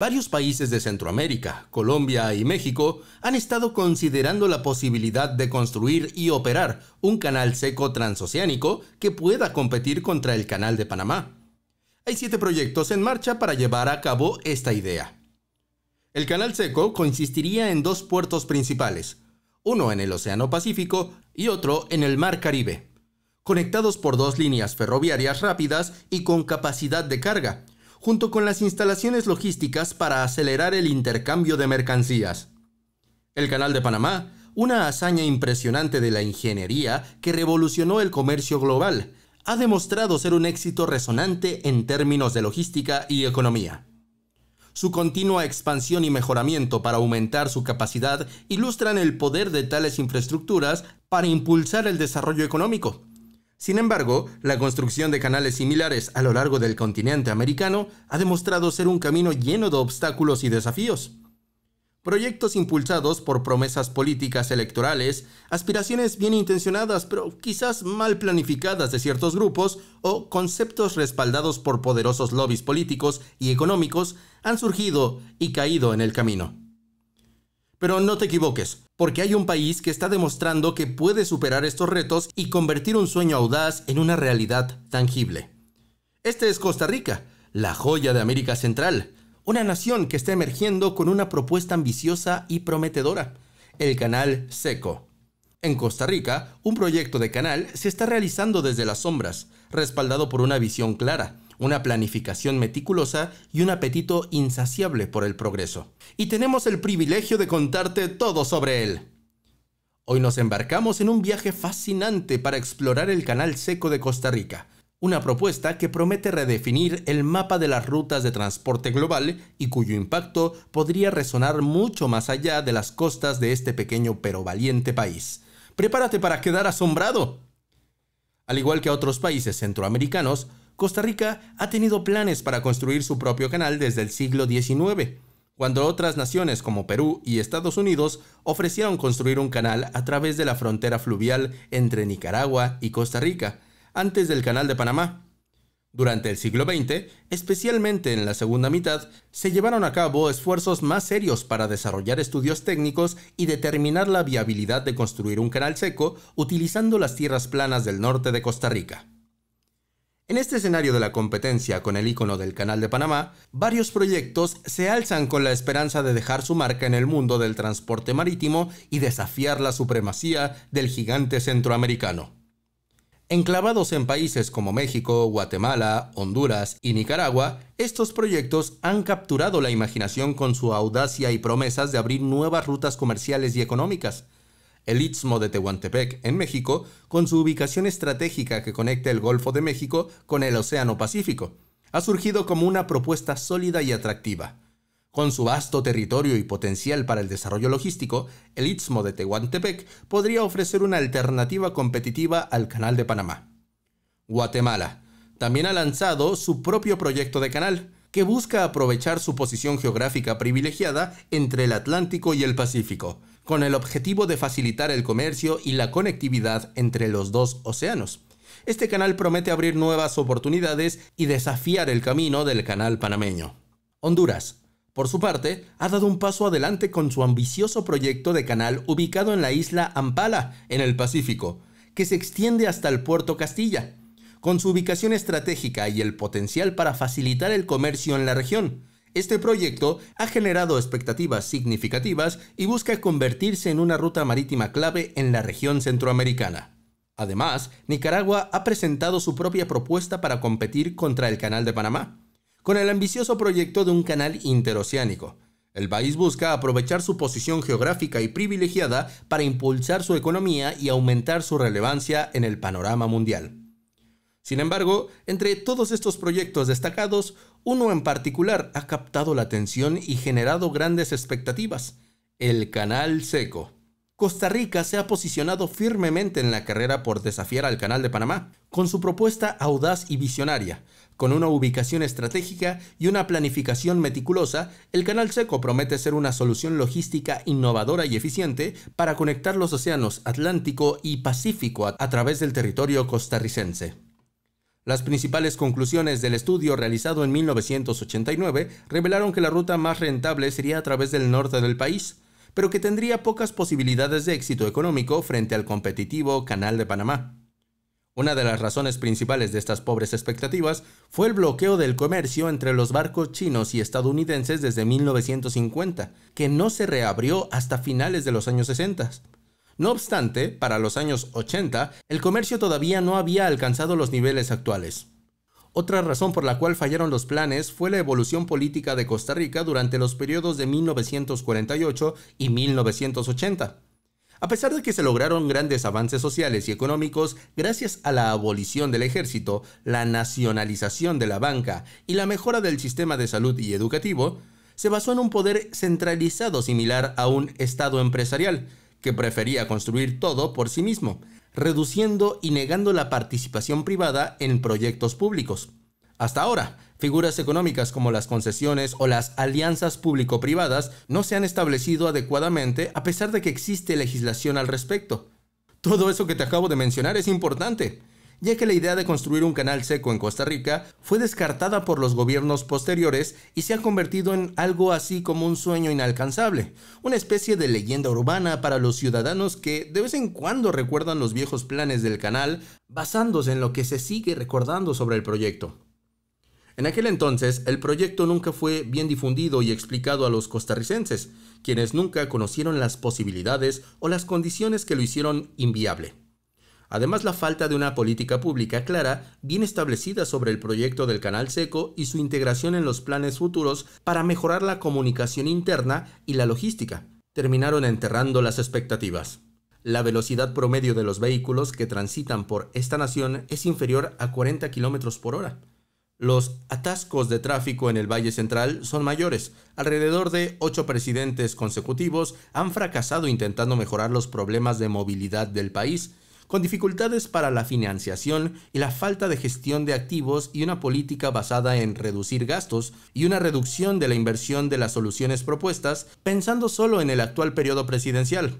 Varios países de Centroamérica, Colombia y México han estado considerando la posibilidad de construir y operar un canal seco transoceánico que pueda competir contra el Canal de Panamá. Hay siete proyectos en marcha para llevar a cabo esta idea. El canal seco consistiría en dos puertos principales, uno en el Océano Pacífico y otro en el Mar Caribe, conectados por dos líneas ferroviarias rápidas y con capacidad de carga, junto con las instalaciones logísticas para acelerar el intercambio de mercancías. El Canal de Panamá, una hazaña impresionante de la ingeniería que revolucionó el comercio global, ha demostrado ser un éxito resonante en términos de logística y economía. Su continua expansión y mejoramiento para aumentar su capacidad ilustran el poder de tales infraestructuras para impulsar el desarrollo económico, sin embargo, la construcción de canales similares a lo largo del continente americano ha demostrado ser un camino lleno de obstáculos y desafíos. Proyectos impulsados por promesas políticas electorales, aspiraciones bien intencionadas pero quizás mal planificadas de ciertos grupos o conceptos respaldados por poderosos lobbies políticos y económicos han surgido y caído en el camino. Pero no te equivoques, porque hay un país que está demostrando que puede superar estos retos y convertir un sueño audaz en una realidad tangible. Este es Costa Rica, la joya de América Central, una nación que está emergiendo con una propuesta ambiciosa y prometedora, el canal Seco. En Costa Rica, un proyecto de canal se está realizando desde las sombras, respaldado por una visión clara una planificación meticulosa y un apetito insaciable por el progreso. Y tenemos el privilegio de contarte todo sobre él. Hoy nos embarcamos en un viaje fascinante para explorar el Canal Seco de Costa Rica, una propuesta que promete redefinir el mapa de las rutas de transporte global y cuyo impacto podría resonar mucho más allá de las costas de este pequeño pero valiente país. Prepárate para quedar asombrado. Al igual que a otros países centroamericanos, Costa Rica ha tenido planes para construir su propio canal desde el siglo XIX, cuando otras naciones como Perú y Estados Unidos ofrecieron construir un canal a través de la frontera fluvial entre Nicaragua y Costa Rica, antes del Canal de Panamá. Durante el siglo XX, especialmente en la segunda mitad, se llevaron a cabo esfuerzos más serios para desarrollar estudios técnicos y determinar la viabilidad de construir un canal seco utilizando las tierras planas del norte de Costa Rica. En este escenario de la competencia con el icono del Canal de Panamá, varios proyectos se alzan con la esperanza de dejar su marca en el mundo del transporte marítimo y desafiar la supremacía del gigante centroamericano. Enclavados en países como México, Guatemala, Honduras y Nicaragua, estos proyectos han capturado la imaginación con su audacia y promesas de abrir nuevas rutas comerciales y económicas, el Istmo de Tehuantepec, en México, con su ubicación estratégica que conecta el Golfo de México con el Océano Pacífico, ha surgido como una propuesta sólida y atractiva. Con su vasto territorio y potencial para el desarrollo logístico, el Istmo de Tehuantepec podría ofrecer una alternativa competitiva al Canal de Panamá. Guatemala también ha lanzado su propio proyecto de canal, que busca aprovechar su posición geográfica privilegiada entre el Atlántico y el Pacífico, con el objetivo de facilitar el comercio y la conectividad entre los dos océanos. Este canal promete abrir nuevas oportunidades y desafiar el camino del canal panameño. Honduras, por su parte, ha dado un paso adelante con su ambicioso proyecto de canal ubicado en la isla Ampala, en el Pacífico, que se extiende hasta el puerto Castilla, con su ubicación estratégica y el potencial para facilitar el comercio en la región, este proyecto ha generado expectativas significativas y busca convertirse en una ruta marítima clave en la región centroamericana. Además, Nicaragua ha presentado su propia propuesta para competir contra el Canal de Panamá, con el ambicioso proyecto de un canal interoceánico. El país busca aprovechar su posición geográfica y privilegiada para impulsar su economía y aumentar su relevancia en el panorama mundial. Sin embargo, entre todos estos proyectos destacados, uno en particular ha captado la atención y generado grandes expectativas, el Canal Seco. Costa Rica se ha posicionado firmemente en la carrera por desafiar al Canal de Panamá, con su propuesta audaz y visionaria. Con una ubicación estratégica y una planificación meticulosa, el Canal Seco promete ser una solución logística innovadora y eficiente para conectar los océanos Atlántico y Pacífico a través del territorio costarricense. Las principales conclusiones del estudio realizado en 1989 revelaron que la ruta más rentable sería a través del norte del país, pero que tendría pocas posibilidades de éxito económico frente al competitivo Canal de Panamá. Una de las razones principales de estas pobres expectativas fue el bloqueo del comercio entre los barcos chinos y estadounidenses desde 1950, que no se reabrió hasta finales de los años 60. No obstante, para los años 80, el comercio todavía no había alcanzado los niveles actuales. Otra razón por la cual fallaron los planes fue la evolución política de Costa Rica durante los periodos de 1948 y 1980. A pesar de que se lograron grandes avances sociales y económicos gracias a la abolición del ejército, la nacionalización de la banca y la mejora del sistema de salud y educativo, se basó en un poder centralizado similar a un Estado empresarial, que prefería construir todo por sí mismo, reduciendo y negando la participación privada en proyectos públicos. Hasta ahora, figuras económicas como las concesiones o las alianzas público-privadas no se han establecido adecuadamente a pesar de que existe legislación al respecto. Todo eso que te acabo de mencionar es importante ya que la idea de construir un canal seco en Costa Rica fue descartada por los gobiernos posteriores y se ha convertido en algo así como un sueño inalcanzable, una especie de leyenda urbana para los ciudadanos que de vez en cuando recuerdan los viejos planes del canal basándose en lo que se sigue recordando sobre el proyecto. En aquel entonces, el proyecto nunca fue bien difundido y explicado a los costarricenses, quienes nunca conocieron las posibilidades o las condiciones que lo hicieron inviable. Además, la falta de una política pública clara, bien establecida sobre el proyecto del canal seco y su integración en los planes futuros para mejorar la comunicación interna y la logística, terminaron enterrando las expectativas. La velocidad promedio de los vehículos que transitan por esta nación es inferior a 40 km por hora. Los atascos de tráfico en el Valle Central son mayores. Alrededor de ocho presidentes consecutivos han fracasado intentando mejorar los problemas de movilidad del país con dificultades para la financiación y la falta de gestión de activos y una política basada en reducir gastos y una reducción de la inversión de las soluciones propuestas pensando solo en el actual periodo presidencial.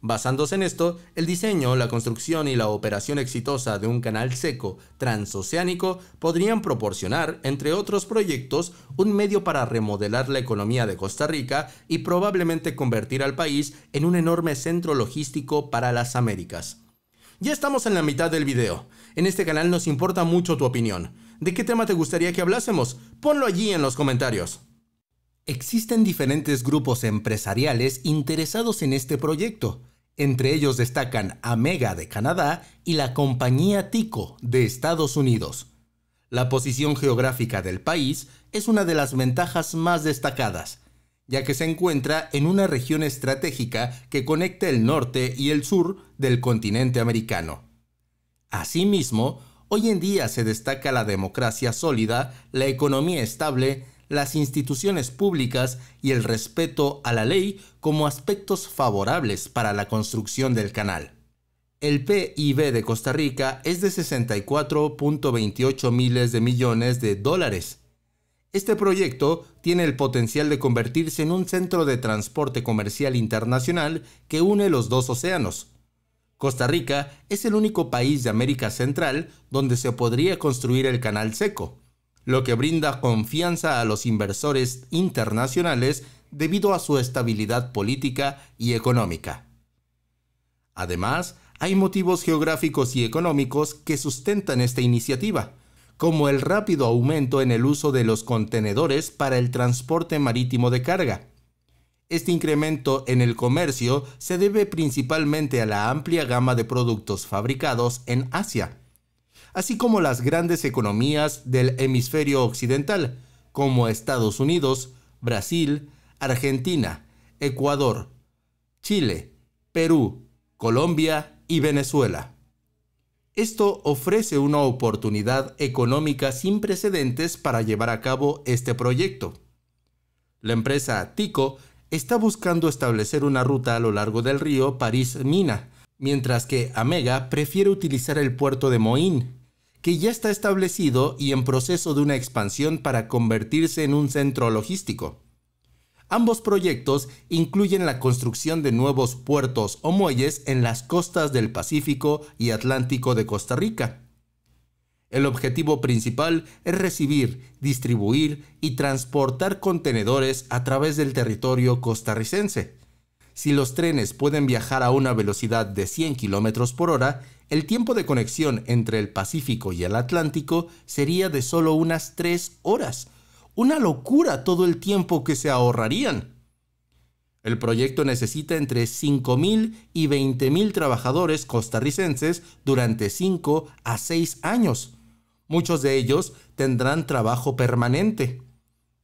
Basándose en esto, el diseño, la construcción y la operación exitosa de un canal seco transoceánico podrían proporcionar, entre otros proyectos, un medio para remodelar la economía de Costa Rica y probablemente convertir al país en un enorme centro logístico para las Américas. Ya estamos en la mitad del video. En este canal nos importa mucho tu opinión. ¿De qué tema te gustaría que hablásemos? Ponlo allí en los comentarios. Existen diferentes grupos empresariales interesados en este proyecto. Entre ellos destacan Amega de Canadá y la compañía Tico de Estados Unidos. La posición geográfica del país es una de las ventajas más destacadas, ya que se encuentra en una región estratégica que conecta el norte y el sur del continente americano. Asimismo, hoy en día se destaca la democracia sólida, la economía estable, las instituciones públicas y el respeto a la ley como aspectos favorables para la construcción del canal. El PIB de Costa Rica es de 64.28 miles de millones de dólares, este proyecto tiene el potencial de convertirse en un centro de transporte comercial internacional que une los dos océanos. Costa Rica es el único país de América Central donde se podría construir el canal seco, lo que brinda confianza a los inversores internacionales debido a su estabilidad política y económica. Además, hay motivos geográficos y económicos que sustentan esta iniciativa como el rápido aumento en el uso de los contenedores para el transporte marítimo de carga. Este incremento en el comercio se debe principalmente a la amplia gama de productos fabricados en Asia, así como las grandes economías del hemisferio occidental, como Estados Unidos, Brasil, Argentina, Ecuador, Chile, Perú, Colombia y Venezuela. Esto ofrece una oportunidad económica sin precedentes para llevar a cabo este proyecto. La empresa Tico está buscando establecer una ruta a lo largo del río París-Mina, mientras que Amega prefiere utilizar el puerto de Moín, que ya está establecido y en proceso de una expansión para convertirse en un centro logístico. Ambos proyectos incluyen la construcción de nuevos puertos o muelles en las costas del Pacífico y Atlántico de Costa Rica. El objetivo principal es recibir, distribuir y transportar contenedores a través del territorio costarricense. Si los trenes pueden viajar a una velocidad de 100 km por hora, el tiempo de conexión entre el Pacífico y el Atlántico sería de solo unas 3 horas, una locura todo el tiempo que se ahorrarían. El proyecto necesita entre 5.000 y 20.000 trabajadores costarricenses durante 5 a 6 años. Muchos de ellos tendrán trabajo permanente.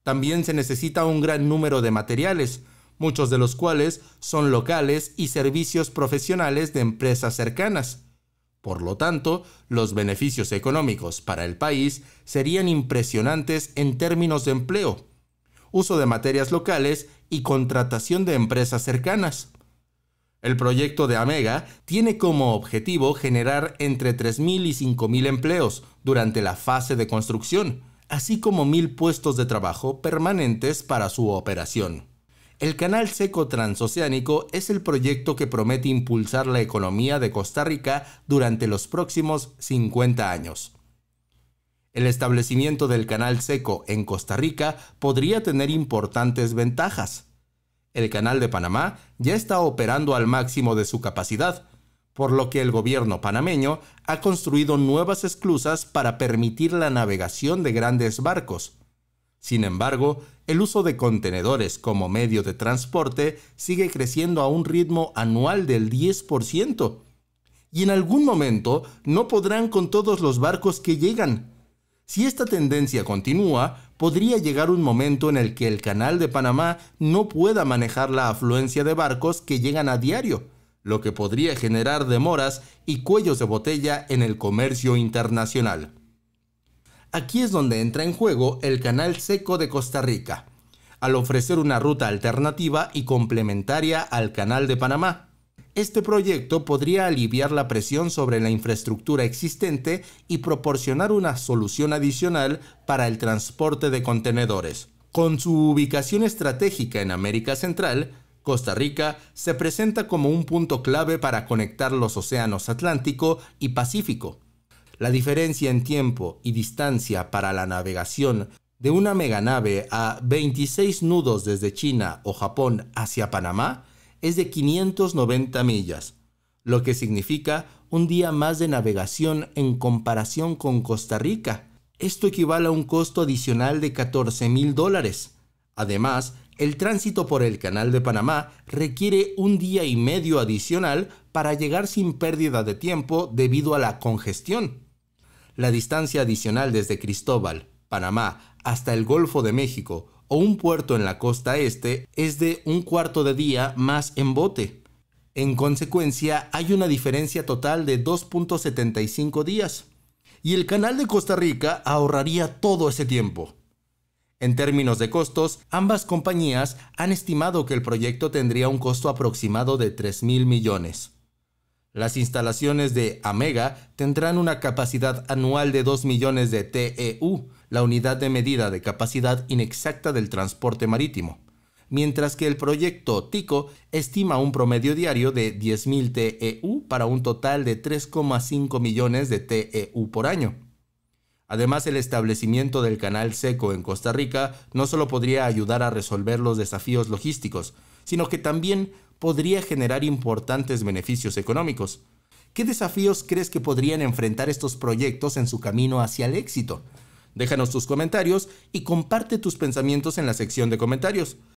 También se necesita un gran número de materiales, muchos de los cuales son locales y servicios profesionales de empresas cercanas. Por lo tanto, los beneficios económicos para el país serían impresionantes en términos de empleo, uso de materias locales y contratación de empresas cercanas. El proyecto de Amega tiene como objetivo generar entre 3.000 y 5.000 empleos durante la fase de construcción, así como 1.000 puestos de trabajo permanentes para su operación. El Canal Seco Transoceánico es el proyecto que promete impulsar la economía de Costa Rica durante los próximos 50 años. El establecimiento del Canal Seco en Costa Rica podría tener importantes ventajas. El Canal de Panamá ya está operando al máximo de su capacidad, por lo que el gobierno panameño ha construido nuevas esclusas para permitir la navegación de grandes barcos sin embargo, el uso de contenedores como medio de transporte sigue creciendo a un ritmo anual del 10%. Y en algún momento no podrán con todos los barcos que llegan. Si esta tendencia continúa, podría llegar un momento en el que el Canal de Panamá no pueda manejar la afluencia de barcos que llegan a diario, lo que podría generar demoras y cuellos de botella en el comercio internacional. Aquí es donde entra en juego el Canal Seco de Costa Rica, al ofrecer una ruta alternativa y complementaria al Canal de Panamá. Este proyecto podría aliviar la presión sobre la infraestructura existente y proporcionar una solución adicional para el transporte de contenedores. Con su ubicación estratégica en América Central, Costa Rica se presenta como un punto clave para conectar los océanos Atlántico y Pacífico. La diferencia en tiempo y distancia para la navegación de una meganave a 26 nudos desde China o Japón hacia Panamá es de 590 millas, lo que significa un día más de navegación en comparación con Costa Rica. Esto equivale a un costo adicional de 14 mil dólares. Además, el tránsito por el Canal de Panamá requiere un día y medio adicional para llegar sin pérdida de tiempo debido a la congestión la distancia adicional desde Cristóbal, Panamá, hasta el Golfo de México o un puerto en la costa este es de un cuarto de día más en bote. En consecuencia, hay una diferencia total de 2.75 días. Y el canal de Costa Rica ahorraría todo ese tiempo. En términos de costos, ambas compañías han estimado que el proyecto tendría un costo aproximado de $3.000 mil millones. Las instalaciones de Amega tendrán una capacidad anual de 2 millones de TEU, la unidad de medida de capacidad inexacta del transporte marítimo, mientras que el proyecto TICO estima un promedio diario de 10.000 TEU para un total de 3,5 millones de TEU por año. Además, el establecimiento del canal seco en Costa Rica no solo podría ayudar a resolver los desafíos logísticos, sino que también podría generar importantes beneficios económicos. ¿Qué desafíos crees que podrían enfrentar estos proyectos en su camino hacia el éxito? Déjanos tus comentarios y comparte tus pensamientos en la sección de comentarios.